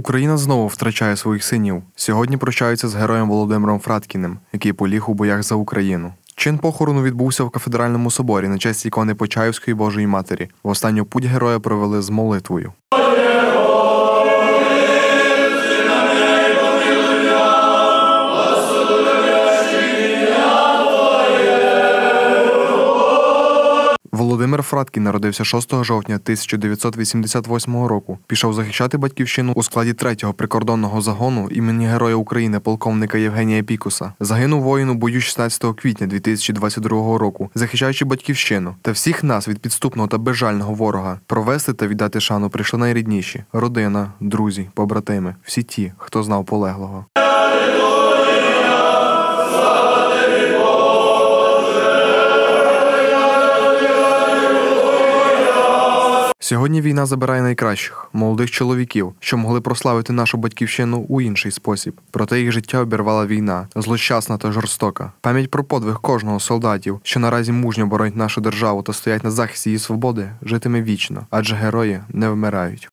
Україна знову втрачає своїх синів. Сьогодні прощаються з героєм Володимиром Фраткіним, який поліг у боях за Україну. Чин похорону відбувся в кафедральному соборі на честь ікони Почаївської Божої Матері. В останню путь героя провели з молитвою. Володимир Фраткін народився 6 жовтня 1988 року. Пішов захищати батьківщину у складі 3-го прикордонного загону імені Героя України, полковника Євгенія Пікуса. Загинув воїн у бою 16 квітня 2022 року, захищаючи батьківщину та всіх нас від підступного та безжального ворога. Провести та віддати шану прийшли найрідніші: родина, друзі, побратими, всі ті, хто знав полеглого. Сьогодні війна забирає найкращих молодих чоловіків, що могли прославити нашу батьківщину у інший спосіб. Проте їх життя обірвала війна, злощасна та жорстока. Пам'ять про подвиг кожного солдатів, що наразі мужньо боронять нашу державу та стоять на захисті її свободи, житиме вічно, адже герої не вмирають.